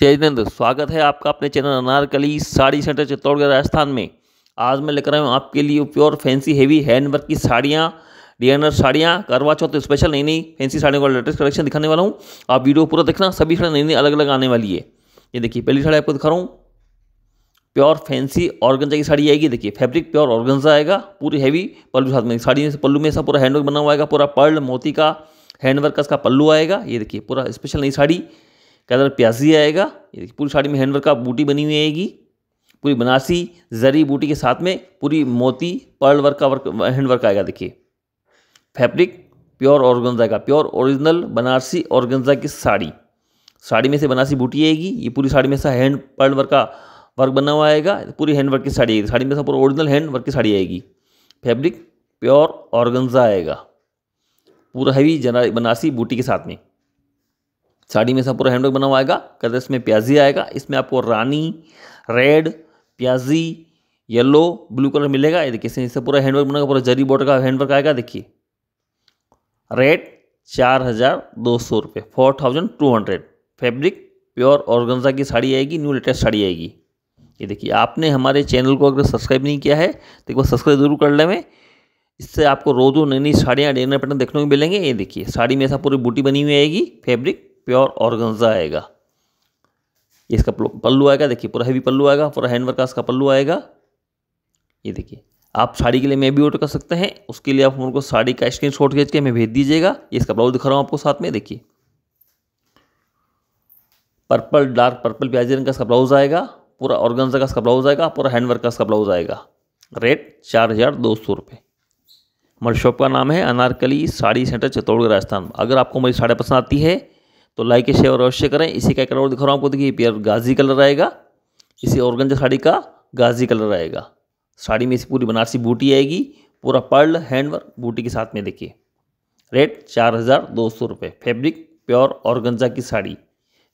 चैतन्य स्वागत है आपका अपने चैनल अनारकली साड़ी सेंटर चित्तौड़गढ़ राजस्थान में आज मैं लेकर आया हूँ आपके लिए प्योर फैंसी हैवी हैंडवर्क की साड़ियाँ डिजाइनर साड़ियाँ करवा चौथ स्पेशल नई नई फैंसी साड़ियों का लेटेस्ट कलेक्शन दिखाने वाला हूँ आप वीडियो पूरा देखना सभी साड़ियाँ नई नई अलग अलग आने वाली है ये देखिए पहली साड़ी आपको दिखा रहा हूँ प्योर फैंसी ऑर्गेंजा की साड़ी आएगी देखिए फैब्रिक प्योर ऑर्गेंजा आएगा पूरी हैवी पल्लू साथ में साड़ी में पल्लू में ऐसा पूरा हैंडवर्क बना हुआ आएगा पूरा पर्ल मोती का हैंडवर्क का इसका पल्लू आएगा ये देखिए पूरा स्पेशल नई साड़ी कलर प्याजी आएगा ये देखिए पूरी साड़ी में हैंडवर्क का बूटी बनी हुई आएगी पूरी बनासी जरी बूटी के साथ में पूरी मोती पर्ल वर्क का वर्क हैंडवर्क आएगा देखिए फैब्रिक प्योर ऑर्गेंजा का प्योर ओरिजिनल बनारसी ऑर्गेंजा की साड़ी साड़ी में से बनारसी बूटी आएगी ये पूरी साड़ी में से हैंड पर्ल वर्क का वर्क बना हुआ आएगा पूरी हैंड वर्क की साड़ी आएगी साड़ी में से पूरा ओरिजिनल हैंड वर्क की साड़ी आएगी फैब्रिक प्योर ऑर्गेंजा आएगा पूरा हैवी जना बनासी बूटी के साथ में साड़ी में सब पूरा हैंडवर्क बना हुआ आएगा कलर इसमें प्याजी आएगा इसमें आपको रानी रेड प्याजी येलो ब्लू कलर मिलेगा ये देखिए इसमें पूरा हैंडवर्क बनाएगा पूरा जरी बॉर्डर का हैंडवर्क आएगा देखिए रेड चार हज़ार दो सौ रुपये four thousand two hundred fabric pure organza की साड़ी आएगी न्यू लेटेस्ट साड़ी आएगी ये देखिए आपने हमारे चैनल को अगर सब्सक्राइब नहीं किया है तो एक बार सब्सक्राइब जरूर कर लें इससे आपको रोज़ नई नई साड़ियाँ डेनर पैटर्न देखने को मिलेंगे ये देखिए साड़ी में ऐसा पूरी बूटी बनी हुई आएगी फैब्रिक प्योर ऑर्गेन्जा आएगा ये इसका पल्लू आएगा देखिए पूरा हैवी पल्लू आएगा पूरा हैंडवर्क का इसका पल्लू आएगा ये देखिए आप साड़ी के लिए मैं भी ऑर्डर कर सकते हैं उसके लिए आप उनको साड़ी का स्क्रीन शॉट खींच के हमें भेज दीजिएगा ये इसका ब्लाउज दिखा रहा हूँ आपको साथ में देखिए पर्पल डार्क पर्पल प्याजी रंग का इसका ब्लाउज आएगा पूरा ऑर्गेन्जा का इसका ब्लाउज आएगा पूरा हैंडवर्क का इसका ब्लाउज आएगा रेट चार हज़ार दो सौ रुपये हमारी शॉप का नाम है अनारकली साड़ी सेंटर चित्तौड़गढ़ राजस्थान अगर आपको मेरी साड़ी पसंद आती है तो लाइक शेयर अवश्य करें इसी का कलर दिखा रहा हूँ आपको देखिए पेयर गाजी कलर आएगा इसी ऑर्गेंजा साड़ी का गाजी कलर आएगा साड़ी में इसी पूरी बनारसी बूटी आएगी पूरा पर्ल हैंडवर्क बूटी के साथ में देखिए रेट चार हज़ार दो सौ रुपये फेब्रिक प्योर ऑर्गेंजा की साड़ी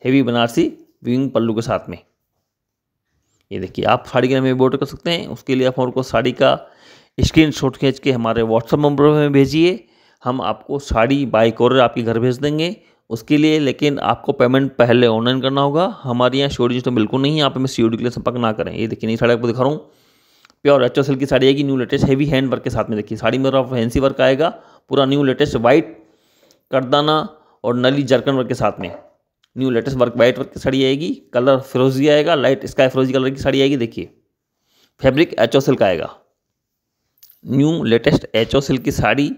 हेवी बनारसी विंग पल्लू के साथ में ये देखिए आप साड़ी के नाम में ऑर्डर कर सकते हैं उसके लिए आप हमको साड़ी का स्क्रीन शॉट खींच के हमारे व्हाट्सअप नंबर में भेजिए हम आपको साड़ी बाई कोरियर आपके घर भेज देंगे उसके लिए लेकिन आपको पेमेंट पहले ऑनलाइन करना होगा हमारे यहाँ शोरेज तो बिल्कुल नहीं है आप हमें सी के लिए संपर्क ना करें ये देखिए नहीं साड़ी आपको दिखा रहा हूँ प्योर एच की साड़ी आएगी new latest heavy hand work के साथ में देखिए साड़ी में फैंसी वर्क आएगा पूरा न्यू लेटेस्ट वाइट करदाना और नली जरकन वर्क के साथ में new latest work white work की साड़ी आएगी कलर फिरोजी आएगा लाइट स्काई फिरोजी कलर की साड़ी आएगी देखिए फैब्रिक एच सिल्क आएगा न्यू लेटेस्ट एच सिल्क की साड़ी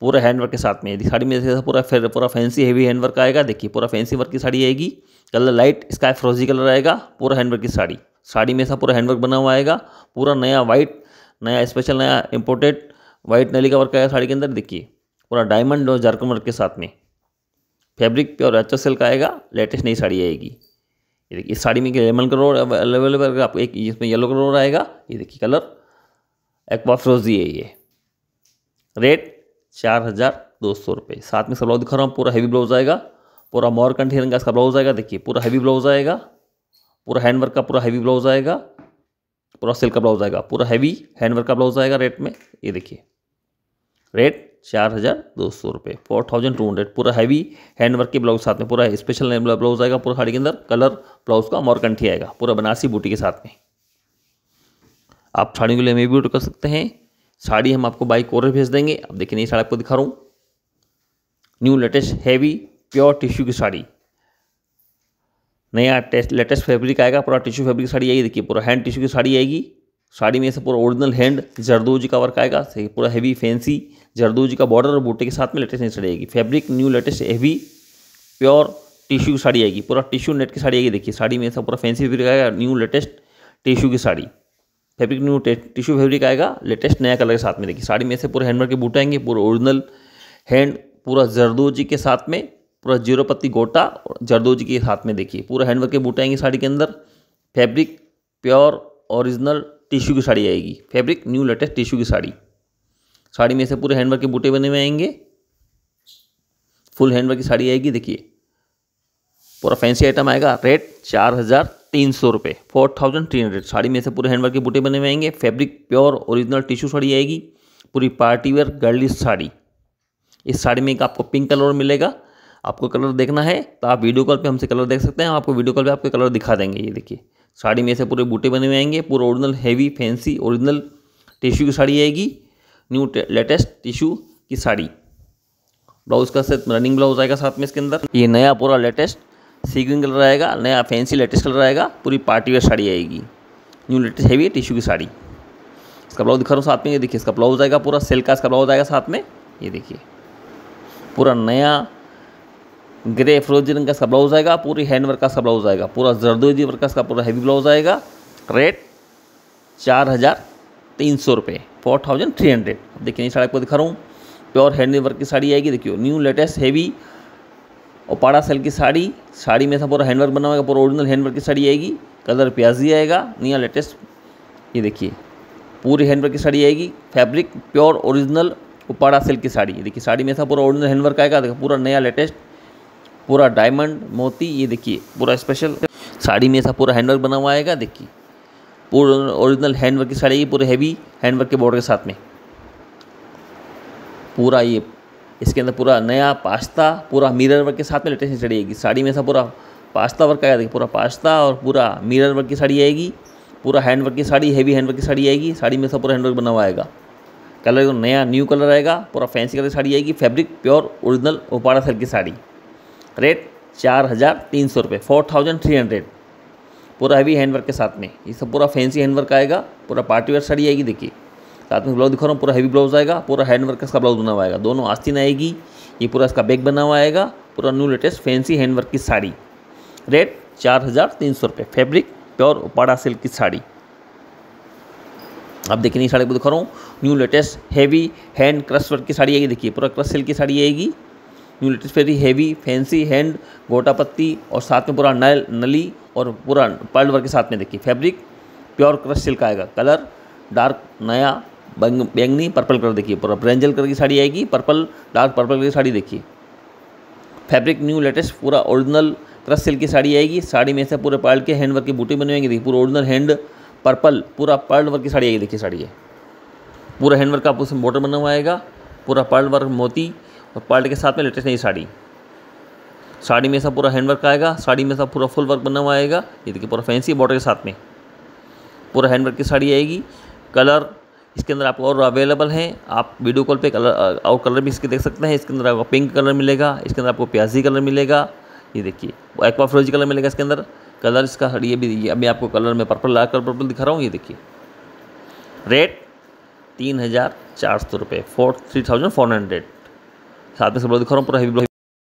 पूरा हैंडवर्क के साथ में यदि साड़ी में जैसे पूरा फिर पूरा फैंसी हैवी हैंडवर्क आएगा देखिए पूरा फैंसी वर्क की साड़ी आएगी कलर लाइट स्काई फ्रोजी कलर आएगा पूरा हैंडवर्क की साड़ी साड़ी में ऐसा पूरा हैंडवर्क बना हुआ आएगा पूरा नया वाइट नया स्पेशल नया इम्पोर्टेड वाइट नली का वर्क आएगा साड़ी के अंदर देखिए पूरा डायमंड और जारकम वर्क के साथ में फैब्रिक प्योर एच सेल का आएगा लेटेस्ट नई साड़ी आएगी ये देखिए इस साड़ी में लेमन कलर अवेलेबल आपको एक इसमें येलो कलर आएगा ये देखिए कलर एक्वा फ्रोजी है ये रेट चार हज़ार दो सौ रुपये साथ में सब ब्लाउज दिखा रहा हूँ पूरा हैवी ब्लाउज आएगा पूरा मोर कंठी रंग का इसका ब्लाउज आएगा देखिए पूरा हैवी ब्लाउज आएगा पूरा हैंडवर्क का पूरा हैवी ब्लाउज आएगा पूरा सिल्क का ब्लाउज आएगा पूरा हैवी हैंडवर्क का ब्लाउज आएगा रेट में ये देखिए रेट चार हज़ार दो सौ रुपये फोर थाउजेंड टू हंड्रेड पूरा हैवी हैंडवर्क के ब्लाउज साथ में पूरा स्पेशल ब्लाउज आएगा पूरा साड़ी के अंदर कलर ब्लाउज का मोरकंठी आएगा पूरा बनारसी बूटी के साथ में आप साड़ियों के लिए मे भी ऑर्डर कर सकते हैं साड़ी हम आपको बाई कोरियर भेज देंगे अब देखिए नई साड़ी आपको दिखा रहा हूँ new latest heavy pure tissue की साड़ी नया टेस्ट लेटेस्ट फैब्रिक आएगा पूरा टिश्यू फैब्रिक साड़ी आएगी देखिए पूरा हैंड टिश्यू की साड़ी आएगी साड़ी में से पूरा ओरिजिनल हैंड जरदोजी का वर्क आएगा पूरा हैवी फैंसी जरदोजी का बॉर्डर और बूटे के साथ में लेटेस्ट नहीं साड़ी आएगी fabric new latest heavy pure tissue की साड़ी आएगी पूरा टिश्यू नेट की साड़ी आएगी देखिए साड़ी में ऐसा पूरा फैंसी फैब्रिक आएगा न्यू लेटेस्ट टिश्यू की sari fabric new tissue fabric आएगा लेटेस्ट नया कलर के साथ में देखिए साड़ी में से पूरे हैंडवर्क के बूट आएंगे पूरे ओरिजिनल हैंड पूरा जरदोजी के साथ में पूरा जीरो पत्ती गोटा और जरदोजी के साथ में देखिए पूरा हैंडवर्क के बूट आएंगे साड़ी के अंदर फैब्रिक प्योर ओरिजिनल टिश्यू की साड़ी आएगी फैब्रिक न्यू लेटेस्ट टिश्यू की साड़ी साड़ी में से पूरे हैंडवर्क के बूटे बने हुए आएंगे फुल हैंडवर्क की साड़ी आएगी देखिए पूरा फैंसी आइटम आएगा रेट चार हज़ार तीन सौ रुपये four thousand three hundred sari में से पूरे हैंडवर्क के बूटे बने हुए आएंगे fabric pure original tissue sari आएगी पूरी पार्टी वेयर गर्लिश साड़ी इस साड़ी में एक आपको पिंक कलर मिलेगा आपको कलर देखना है तो आप वीडियो कॉल पे हमसे कलर देख सकते हैं आपको वीडियो कॉल पे आपके कलर दिखा देंगे ये देखिए साड़ी में ऐसे पूरे बूटे बने हुए आएंगे पूरा original heavy fancy original tissue की साड़ी आएगी न्यू लेटेस्ट टिश्यू की साड़ी ब्लाउज का सेट रनिंग ब्लाउज आएगा साथ में इसके अंदर ये नया पूरा लेटेस्ट सीक्विन कलर रहेगा नया फैंसी लेटेस्ट कलर रहेगा पूरी पार्टी वेयर साड़ी आएगी न्यू लेटेस्ट हैवी टिश्यू की साड़ी इसका ब्लाउज दिखा रहा हूँ साथ में ये देखिए इसका ब्लाउज आएगा पूरा सिल्क का इसका ब्लाउज आएगा साथ में ये देखिए पूरा नया ग्रे फ्रोजी रंग का इसका ब्लाउज आएगा पूरी हैंड वर्क का इसका ब्लाउज आएगा पूरा जरदोजी वर्क का इसका पूरा हैवी ब्लाउज आएगा रेट चार हज़ार तीन सौ रुपये फोर थाउजेंड थ्री हंड्रेड देखिए साड़ी आपको दिखा रहा हूँ प्योर हैंड वर्क की साड़ी आएगी देखियो न्यू लेटेस्ट हैवी और पारा सेल की साड़ी साड़ी में था पूरा हैंडवर्क बना हुआ है पूरा ओरिजिनल हैंडवर्क की साड़ी आएगी कलर प्याजी आएगा नया लेटेस्ट ये देखिए पूरी हैंडवर्क की साड़ी आएगी fabric pure original Uppada silk की साड़ी देखिए साड़ी में था पूरा ओरिजिनल हैंडवर्क आएगा देखो पूरा नया लेटेस्ट पूरा डायमंड मोती ये देखिए पूरा स्पेशल साड़ी में ऐसा पूरा हैंडवर्क बना हुआ आएगा देखिए पूरा ओरिजिनल हैंडवर्क की साड़ी पूरे हैवी हैंडवर्क के बॉर्डर के साथ में पूरा ये इसके अंदर पूरा नया पास्ता पूरा मिरर वर्क के साथ में लेटेस्ट साड़ी आएगी साड़ी में ऐसा पूरा पास्ता वर्क आएगा पूरा पास्ता और पूरा मिरर वर्क की साड़ी आएगी पूरा हैंड वर्क की साड़ी हैवी हैंड वर्क की साड़ी आएगी साड़ी में ऐसा पूरा हैंड वर्क बना हुआ आएगा कलर नया न्यू कलर आएगा पूरा फैंसी कलर की साड़ी आएगी फैब्रिक प्योर ओरिजिनल ओपाड़ा सर की साड़ी रेट चार हज़ार तीन सौ रुपये फोर थाउजेंड थ्री हंड्रेड पूरा हैवी हैंडवर्क के साथ में ये सब पूरा फैंसी हैंडवर्क आएगा पूरा पार्टी वेयर साड़ी आएगी देखिए साथ में ब्लाउज दिखा रहा हूँ पूरा हैवी ब्लाउज आएगा पूरा हैंड वर्क इसका ब्लाउज बना हुआ आएगा दोनों आस्तीन आएगी ये पूरा इसका बैग बना हुआ आएगा पूरा new latest fancy hand work की साड़ी रेट चार हज़ार तीन सौ रुपये फैब्रिक प्योर उपाड़ा सिल्क की साड़ी आप देखिए नहीं साड़ी को दिखा रहा हूँ new latest heavy hand crush work की साड़ी आएगी देखिए पूरा क्रश सिल्क की साड़ी आएगी न्यू लेटेस्ट फेरी हैवी फैंसी हैंड गोटा पत्ती और साथ में पूरा नल नली और पूरा पर्ल वर्क के साथ में देखिए फैब्रिक प्योर क्रश सिल्क आएगा कलर डार्क नया बैंग बैंगनी पर्पल कलर देखिए पूरा ब्रेंजल कलर की साड़ी आएगी पर्पल डार्क पर्पल कलर की साड़ी देखिए फैब्रिक न्यू लेटेस्ट पूरा ओरिजिनल तरह सिल्क की साड़ी आएगी साड़ी में से पूरे पर्ल के हैंड वर्क की बूटी बनी हुएंगी देखिए पूरा ओरिजिनल हैंड पर्पल पूरा पर्ल वर्क की साड़ी आएगी देखिए साड़ी है पूरा हैंड वर्क का आपको बॉर्डर बना हुआ आएगा पूरा पर्ल वर्क मोती और पर्ल के साथ में लेटेस्ट नई साड़ी साड़ी में सब पूरा हैंड वर्क आएगा साड़ी में सब पूरा फुल वर्क बना हुआ आएगा ये देखिए पूरा फैंसी बॉर्डर के साथ में पूरा हैंड वर्क की साड़ी आएगी कलर इसके अंदर आपको और अवेलेबल हैं आप वीडियो कॉल पे कलर और कलर भी इसके देख सकते हैं इसके अंदर आपको पिंक कलर मिलेगा इसके अंदर आपको प्याजी कलर मिलेगा ये देखिए एक्वा फ्रोजी कलर मिलेगा इसके अंदर कलर इसका ये भी ये अभी आपको कलर में पर्पल लाल कलर पर्पल दिखा रहा हूँ ये देखिए रेट तीन हज़ार चार सौ रुपये four three thousand four hundred साथ में सब दिखा रहा हूँ पूरा हैवी